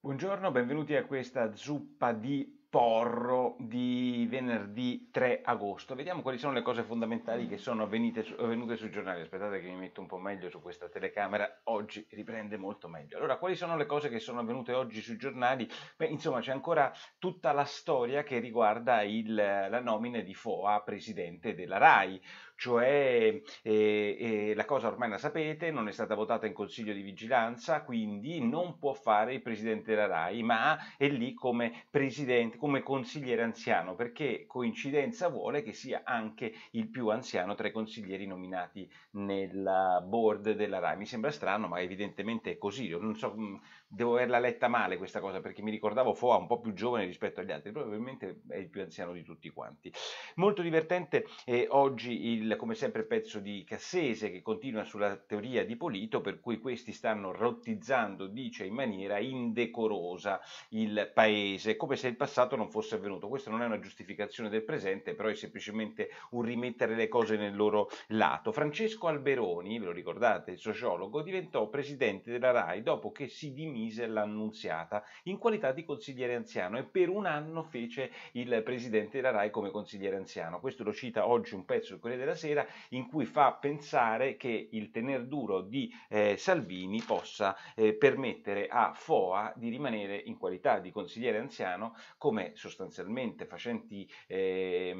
Buongiorno, benvenuti a questa zuppa di porro di venerdì 3 agosto. Vediamo quali sono le cose fondamentali che sono avvenute, avvenute sui giornali. Aspettate che mi metto un po' meglio su questa telecamera, oggi riprende molto meglio. Allora, quali sono le cose che sono avvenute oggi sui giornali? Beh, insomma, c'è ancora tutta la storia che riguarda il, la nomina di Foa, presidente della RAI cioè eh, eh, la cosa ormai la sapete, non è stata votata in consiglio di vigilanza, quindi non può fare il presidente della RAI, ma è lì come presidente, come consigliere anziano, perché coincidenza vuole che sia anche il più anziano tra i consiglieri nominati nella board della RAI. Mi sembra strano, ma evidentemente è così. Io non so mm, devo averla letta male questa cosa perché mi ricordavo Foa un po' più giovane rispetto agli altri, probabilmente è il più anziano di tutti quanti. Molto divertente eh, oggi il come sempre pezzo di Cassese che continua sulla teoria di Polito per cui questi stanno rottizzando, dice in maniera indecorosa il paese, come se il passato non fosse avvenuto. Questa non è una giustificazione del presente, però è semplicemente un rimettere le cose nel loro lato. Francesco Alberoni, ve lo ricordate, il sociologo, diventò presidente della RAI dopo che si dimise rimise l'Annunziata in qualità di consigliere anziano e per un anno fece il presidente della RAI come consigliere anziano. Questo lo cita oggi un pezzo del Corriere della Sera in cui fa pensare che il tener duro di eh, Salvini possa eh, permettere a FOA di rimanere in qualità di consigliere anziano come sostanzialmente facenti eh,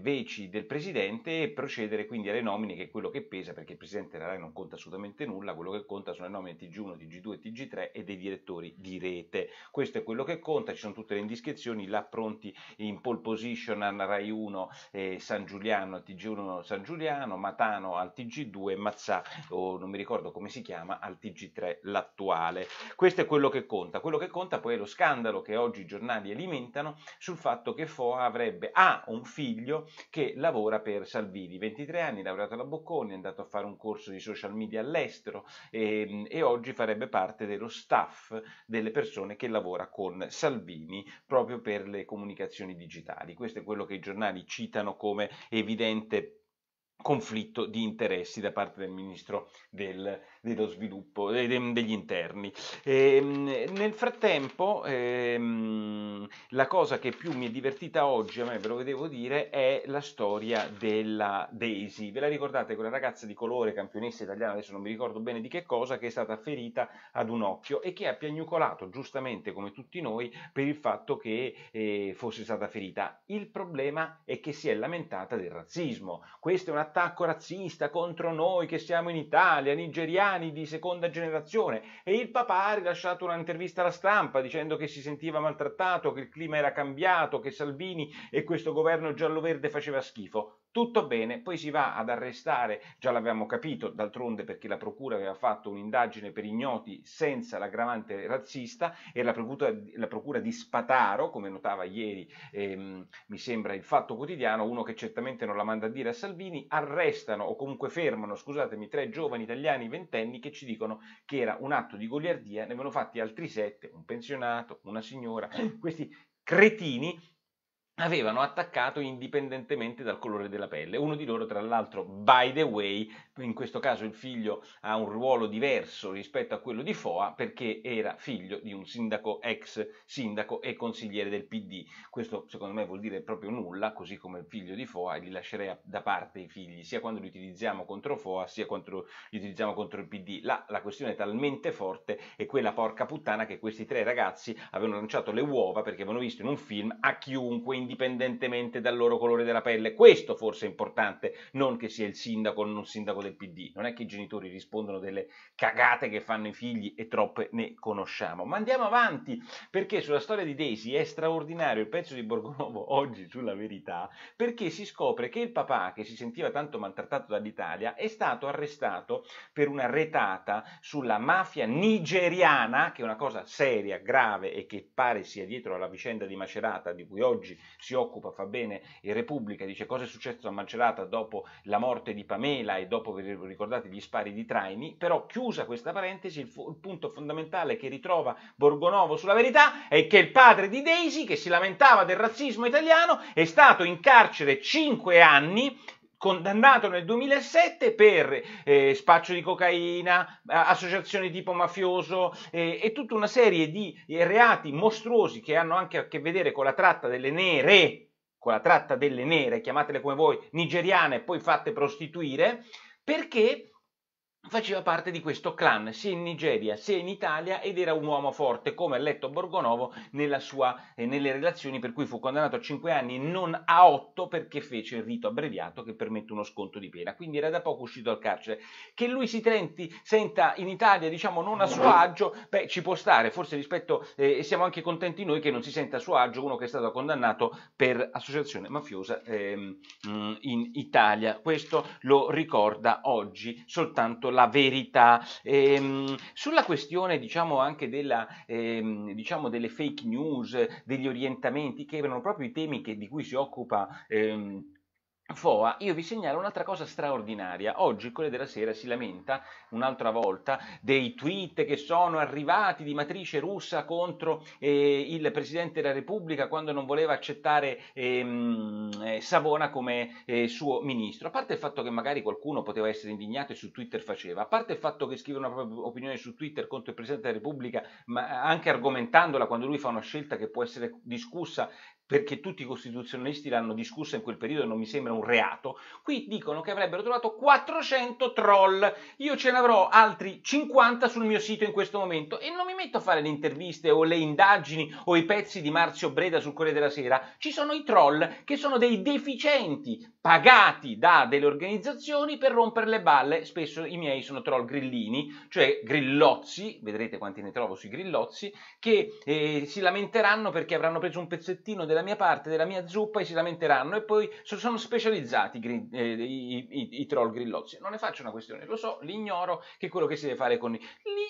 veci del presidente e procedere quindi alle nomine che è quello che pesa perché il presidente della RAI non conta assolutamente nulla, quello che conta sono le nomine TG1, TG2 e TG3 3 e dei direttori di rete. Questo è quello che conta, ci sono tutte le indiscrezioni, là pronti in pole position a Rai 1, eh, San Giuliano al TG1 San Giuliano, Matano al TG2, Mazzà, o non mi ricordo come si chiama, al TG3 l'attuale. Questo è quello che conta, quello che conta poi è lo scandalo che oggi i giornali alimentano sul fatto che Foa avrebbe, ha un figlio che lavora per Salvini, 23 anni, laureato alla Bocconi, è andato a fare un corso di social media all'estero e, ehm, e oggi farebbe parte dello dello staff delle persone che lavora con Salvini proprio per le comunicazioni digitali. Questo è quello che i giornali citano come evidente conflitto di interessi da parte del ministro del, dello sviluppo de, de, degli interni. E, ehm, nel frattempo, ehm, la cosa che più mi è divertita oggi, a me ve lo devo dire, è la storia della Daisy. Ve la ricordate quella ragazza di colore, campionessa italiana, adesso non mi ricordo bene di che cosa, che è stata ferita ad un occhio e che ha piagnucolato giustamente come tutti noi per il fatto che eh, fosse stata ferita. Il problema è che si è lamentata del razzismo. Questo è un attacco attacco razzista contro noi che siamo in Italia, nigeriani di seconda generazione. E il papà ha rilasciato un'intervista alla stampa dicendo che si sentiva maltrattato, che il clima era cambiato, che Salvini e questo governo giallo-verde faceva schifo tutto bene, poi si va ad arrestare, già l'abbiamo capito d'altronde perché la procura aveva fatto un'indagine per ignoti senza l'aggravante razzista e la procura, la procura, di Spataro, come notava ieri ehm, mi sembra il Fatto Quotidiano, uno che certamente non la manda a dire a Salvini, arrestano o comunque fermano, scusatemi, tre giovani italiani ventenni che ci dicono che era un atto di goliardia, ne avevano fatti altri sette, un pensionato, una signora, questi cretini avevano attaccato indipendentemente dal colore della pelle. Uno di loro, tra l'altro, by the way, in questo caso il figlio ha un ruolo diverso rispetto a quello di Foa perché era figlio di un sindaco, ex sindaco e consigliere del PD. Questo secondo me vuol dire proprio nulla, così come il figlio di Foa, e li lascerei da parte i figli, sia quando li utilizziamo contro Foa, sia quando li utilizziamo contro il PD. Là la questione è talmente forte e quella porca puttana che questi tre ragazzi avevano lanciato le uova perché avevano visto in un film a chiunque in indipendentemente dal loro colore della pelle. Questo forse è importante, non che sia il sindaco o non sindaco del PD. Non è che i genitori rispondono delle cagate che fanno i figli e troppe ne conosciamo. Ma andiamo avanti, perché sulla storia di Daisy è straordinario il pezzo di Borgonovo oggi sulla verità, perché si scopre che il papà, che si sentiva tanto maltrattato dall'Italia, è stato arrestato per una retata sulla mafia nigeriana, che è una cosa seria, grave e che pare sia dietro alla vicenda di Macerata, di cui oggi si occupa, fa bene, in Repubblica dice cosa è successo a Macerata dopo la morte di Pamela e dopo, vi ricordate, gli spari di Traini, però chiusa questa parentesi, il, fu- il punto fondamentale che ritrova Borgonovo sulla verità è che il padre di Daisy, che si lamentava del razzismo italiano, è stato in carcere 5 anni condannato nel 2007 per eh, spaccio di cocaina, associazione tipo mafioso eh, e tutta una serie di eh, reati mostruosi che hanno anche a che vedere con la tratta delle nere, con la tratta delle nere, chiamatele come voi, nigeriane, poi fatte prostituire, perché faceva parte di questo clan sia in Nigeria sia in Italia ed era un uomo forte come ha Letto Borgonovo sua, eh, nelle relazioni per cui fu condannato a 5 anni e non a 8 perché fece il rito abbreviato che permette uno sconto di pena quindi era da poco uscito dal carcere che lui si trenti, senta in Italia diciamo non a suo agio beh ci può stare forse rispetto eh, e siamo anche contenti noi che non si senta a suo agio uno che è stato condannato per associazione mafiosa ehm, mm, in Italia questo lo ricorda oggi soltanto la la verità, ehm, sulla questione diciamo anche della, ehm, diciamo delle fake news, degli orientamenti che erano proprio i temi che, di cui si occupa ehm, Foa, io vi segnalo un'altra cosa straordinaria. Oggi, Corriere della Sera, si lamenta un'altra volta dei tweet che sono arrivati di matrice russa contro eh, il Presidente della Repubblica quando non voleva accettare ehm, eh, Savona come eh, suo ministro. A parte il fatto che magari qualcuno poteva essere indignato e su Twitter faceva, a parte il fatto che scrive una propria opinione su Twitter contro il Presidente della Repubblica, ma anche argomentandola quando lui fa una scelta che può essere discussa perché tutti i costituzionalisti l'hanno discussa in quel periodo e non mi sembra un reato, qui dicono che avrebbero trovato 400 troll, io ce ne avrò altri 50 sul mio sito in questo momento e non mi metto a fare le interviste o le indagini o i pezzi di Marzio Breda sul Corriere della Sera, ci sono i troll che sono dei deficienti, pagati da delle organizzazioni per rompere le balle. Spesso i miei sono troll grillini, cioè grillozzi, vedrete quanti ne trovo sui grillozzi, che eh, si lamenteranno perché avranno preso un pezzettino della mia parte, della mia zuppa e si lamenteranno e poi sono specializzati gri, eh, i, i, i, troll grillozzi. Non ne faccio una questione, lo so, li ignoro, che è quello che si deve fare con lì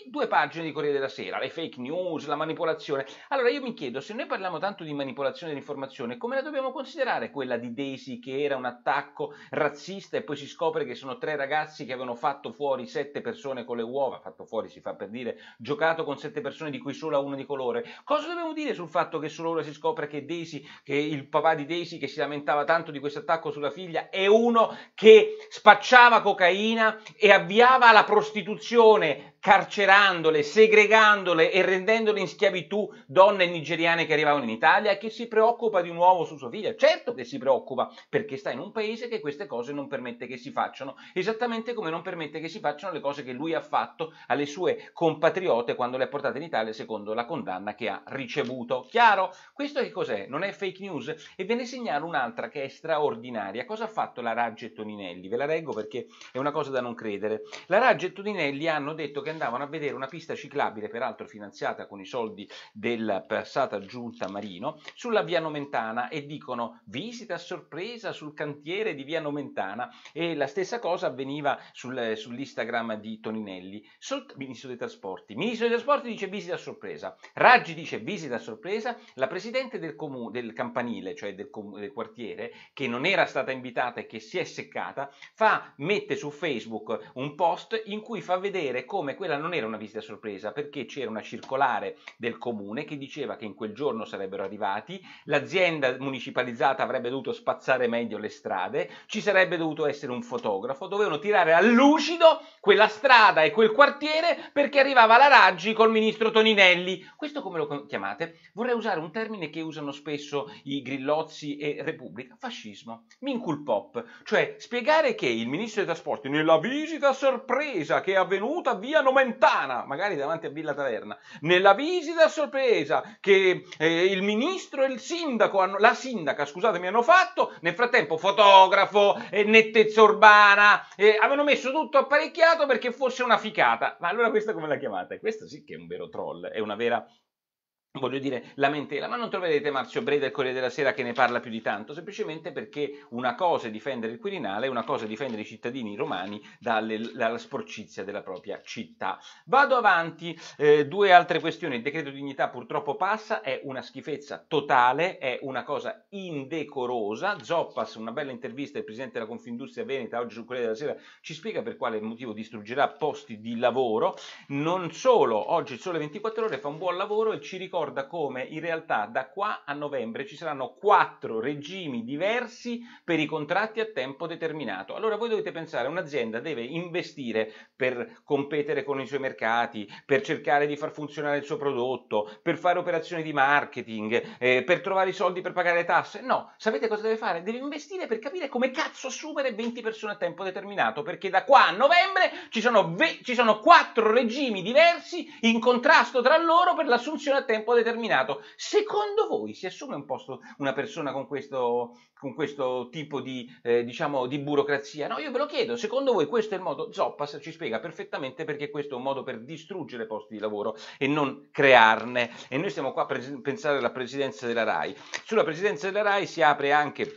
due pagine di Corriere della Sera, le fake news, la manipolazione. Allora io mi chiedo, se noi parliamo tanto di manipolazione dell'informazione, come la dobbiamo considerare quella di Daisy che era una attacco razzista e poi si scopre che sono tre ragazzi che avevano fatto fuori sette persone con le uova, fatto fuori si fa per dire, giocato con sette persone di cui solo una di colore. Cosa dobbiamo dire sul fatto che solo ora si scopre che Daisy, che il papà di Daisy che si lamentava tanto di questo attacco sulla figlia, è uno che spacciava cocaina e avviava la prostituzione carcerandole, segregandole e rendendole in schiavitù donne nigeriane che arrivavano in Italia e che si preoccupa di un uovo su sua figlia. Certo che si preoccupa perché sta in un paese che queste cose non permette che si facciano, esattamente come non permette che si facciano le cose che lui ha fatto alle sue compatriote quando le ha portate in Italia secondo la condanna che ha ricevuto. Chiaro? Questo che cos'è? Non è fake news? E ve ne segnalo un'altra che è straordinaria. Cosa ha fatto la Raggi e Toninelli? Ve la leggo perché è una cosa da non credere. La Raggi e Toninelli hanno detto che andavano a vedere una pista ciclabile, peraltro finanziata con i soldi della passata giunta Marino, sulla via Nomentana e dicono visita a sorpresa sul cantiere di via Nomentana e la stessa cosa avveniva sul, sull'Instagram di Toninelli, Sol- ministro dei trasporti. Ministro dei trasporti dice visita a sorpresa, Raggi dice visita a sorpresa, la presidente del, comu- del campanile, cioè del, com- del quartiere, che non era stata invitata e che si è seccata, fa, mette su Facebook un post in cui fa vedere come questa quella non era una visita sorpresa perché c'era una circolare del comune che diceva che in quel giorno sarebbero arrivati, l'azienda municipalizzata avrebbe dovuto spazzare meglio le strade, ci sarebbe dovuto essere un fotografo, dovevano tirare a lucido quella strada e quel quartiere perché arrivava la Raggi col ministro Toninelli. Questo come lo chiamate? Vorrei usare un termine che usano spesso i grillozzi e Repubblica, fascismo, mincul pop, cioè spiegare che il ministro dei trasporti nella visita sorpresa che è avvenuta via Nomentana, magari davanti a Villa Taverna, nella visita a sorpresa che eh, il ministro e il sindaco hanno, la sindaca, scusatemi, hanno fatto, nel frattempo fotografo, eh, nettezza urbana, eh, avevano messo tutto apparecchiato perché fosse una ficata. Ma allora questa come la chiamate? Questa sì che è un vero troll, è una vera voglio dire, lamentela, ma non troverete Marzio Breda e Corriere della Sera che ne parla più di tanto, semplicemente perché una cosa è difendere il Quirinale, una cosa è difendere i cittadini romani dalle, dalla sporcizia della propria città. Vado avanti, eh, due altre questioni, il decreto dignità purtroppo passa, è una schifezza totale, è una cosa indecorosa, Zoppas, una bella intervista, il presidente della Confindustria Veneta, oggi sul Corriere della Sera, ci spiega per quale motivo distruggerà posti di lavoro, non solo, oggi il Sole 24 Ore fa un buon lavoro e ci ricorda ricorda come in realtà da qua a novembre ci saranno quattro regimi diversi per i contratti a tempo determinato. Allora voi dovete pensare, un'azienda deve investire per competere con i suoi mercati, per cercare di far funzionare il suo prodotto, per fare operazioni di marketing, eh, per trovare i soldi per pagare le tasse. No, sapete cosa deve fare? Deve investire per capire come cazzo assumere 20 persone a tempo determinato, perché da qua a novembre ci sono, ve- ci sono quattro regimi diversi in contrasto tra loro per l'assunzione a tempo determinato determinato. Secondo voi si assume un posto una persona con questo, con questo tipo di, eh, diciamo, di burocrazia? No, io ve lo chiedo, secondo voi questo è il modo? Zoppas ci spiega perfettamente perché questo è un modo per distruggere posti di lavoro e non crearne. E noi stiamo qua a pres- pensare alla presidenza della RAI. Sulla presidenza della RAI si apre anche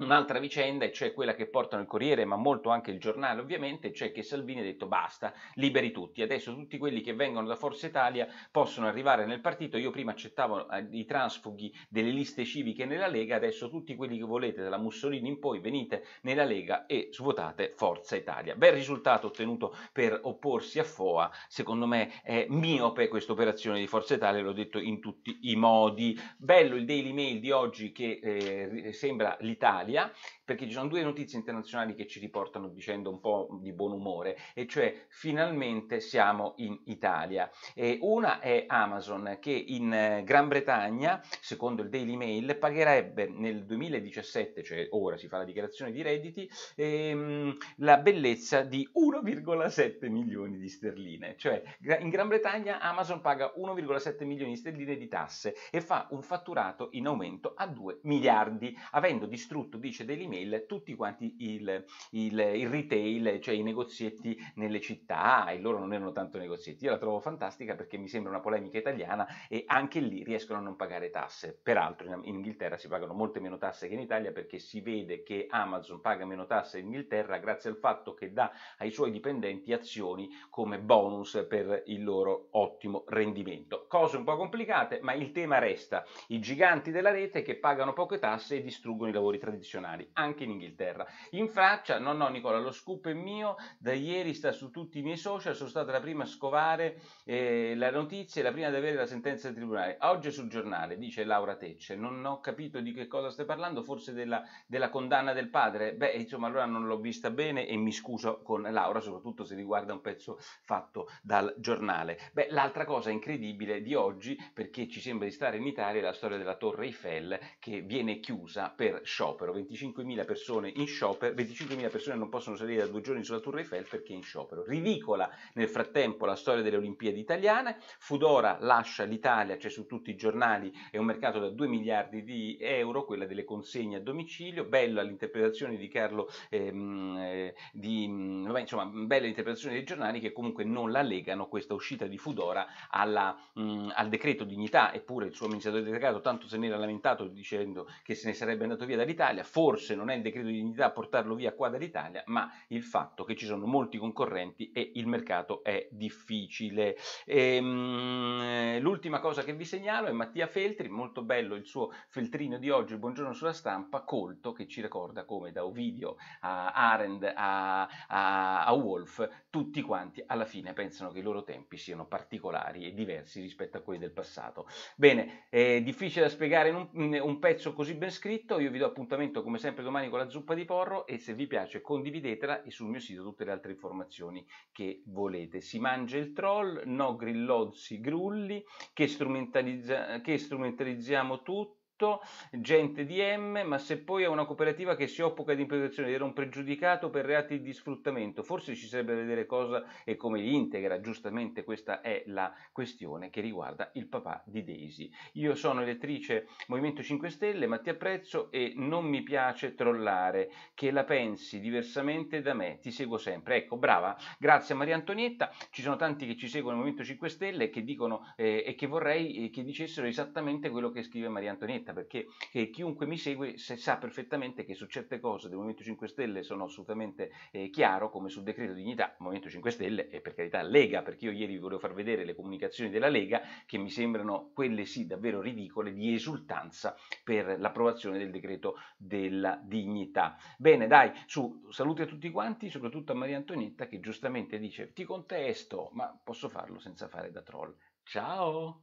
Un'altra vicenda, e cioè quella che portano il Corriere, ma molto anche il giornale ovviamente, cioè che Salvini ha detto basta, liberi tutti. Adesso tutti quelli che vengono da Forza Italia possono arrivare nel partito. Io prima accettavo eh, i transfughi delle liste civiche nella Lega, adesso tutti quelli che volete, dalla Mussolini in poi, venite nella Lega e svuotate Forza Italia. Bel risultato ottenuto per opporsi a FOA. Secondo me è miope questa operazione di Forza Italia, l'ho detto in tutti i modi. Bello il Daily Mail di oggi che eh, sembra l'Italia Italia perché ci sono due notizie internazionali che ci riportano dicendo un po' di buon umore, e cioè finalmente siamo in Italia. E una è Amazon che in eh, Gran Bretagna, secondo il Daily Mail, pagherebbe nel 2017, cioè ora si fa la dichiarazione di redditi, ehm, la bellezza di 1,7 milioni di sterline, cioè in Gran Bretagna Amazon paga 1,7 milioni di sterline di tasse e fa un fatturato in aumento a 2 miliardi, avendo distrutto, dice Daily Mail, mail tutti quanti il, il, il, retail, cioè i negozietti nelle città, e loro non erano tanto negozietti. Io la trovo fantastica perché mi sembra una polemica italiana e anche lì riescono a non pagare tasse. Peraltro in, in Inghilterra si pagano molte meno tasse che in Italia perché si vede che Amazon paga meno tasse in Inghilterra grazie al fatto che dà ai suoi dipendenti azioni come bonus per il loro ottimo rendimento. Cose un po' complicate, ma il tema resta i giganti della rete che pagano poche tasse e distruggono i lavori tradizionali. Anche anche in Inghilterra. In Francia, no, no, Nicola, lo scoop è mio, da ieri sta su tutti i miei social, sono stata la prima a scovare eh, la notizia e la prima ad avere la sentenza del tribunale. Oggi è sul giornale, dice Laura Tecce, non ho capito di che cosa stai parlando, forse della, della condanna del padre? Beh, insomma, allora non l'ho vista bene e mi scuso con Laura, soprattutto se riguarda un pezzo fatto dal giornale. Beh, l'altra cosa incredibile di oggi, perché ci sembra di stare in Italia, è la storia della Torre Eiffel che viene chiusa per sciopero. 25.000 25.000 persone in sciopero, 25.000 persone non possono salire da due giorni sulla Torre Eiffel perché in sciopero. Ridicola nel frattempo la storia delle Olimpiadi italiane, Fudora lascia l'Italia, c'è cioè su tutti i giornali, è un mercato da 2 miliardi di euro, quella delle consegne a domicilio, bella l'interpretazione di Carlo, ehm, eh, di, mm, vabbè, insomma, bella l'interpretazione dei giornali che comunque non la legano questa uscita di Fudora alla, mh, mm, al decreto dignità, eppure il suo amministratore delegato tanto se ne era lamentato dicendo che se ne sarebbe andato via dall'Italia, forse non è il decreto di dignità a portarlo via qua dall'Italia, ma il fatto che ci sono molti concorrenti e il mercato è difficile. Ehm, l'ultima cosa che vi segnalo è Mattia Feltri, molto bello il suo feltrino di oggi, buongiorno sulla stampa, colto che ci ricorda come da Ovidio a Arendt a, a, a Wolf, tutti quanti alla fine pensano che i loro tempi siano particolari e diversi rispetto a quelli del passato. Bene, è difficile da spiegare in un, in un pezzo così ben scritto, io vi do appuntamento come sempre domani con la zuppa di porro e se vi piace condividetela e sul mio sito tutte le altre informazioni che volete. Si mangia il troll, no grillozzi grulli, che, strumentalizza, che strumentalizziamo tutti tutto, gente di M, ma se poi è una cooperativa che si occupa di implementazione era un pregiudicato per reati di sfruttamento, forse ci sarebbe da vedere cosa e come li integra, giustamente questa è la questione che riguarda il papà di Daisy. Io sono elettrice Movimento 5 Stelle, ma ti apprezzo e non mi piace trollare, che la pensi diversamente da me, ti seguo sempre. Ecco, brava, grazie a Maria Antonietta, ci sono tanti che ci seguono il Movimento 5 Stelle e che dicono eh, e che vorrei eh, che dicessero esattamente quello che scrive Maria Antonietta attenta perché eh, chiunque mi segue se sa perfettamente che su certe cose del Movimento 5 Stelle sono assolutamente eh, chiaro, come sul decreto dignità, Movimento 5 Stelle e per carità Lega, perché io ieri vi volevo far vedere le comunicazioni della Lega che mi sembrano quelle sì davvero ridicole di esultanza per l'approvazione del decreto della dignità. Bene, dai, su saluti a tutti quanti, soprattutto a Maria Antonietta che giustamente dice ti contesto, ma posso farlo senza fare da troll. Ciao!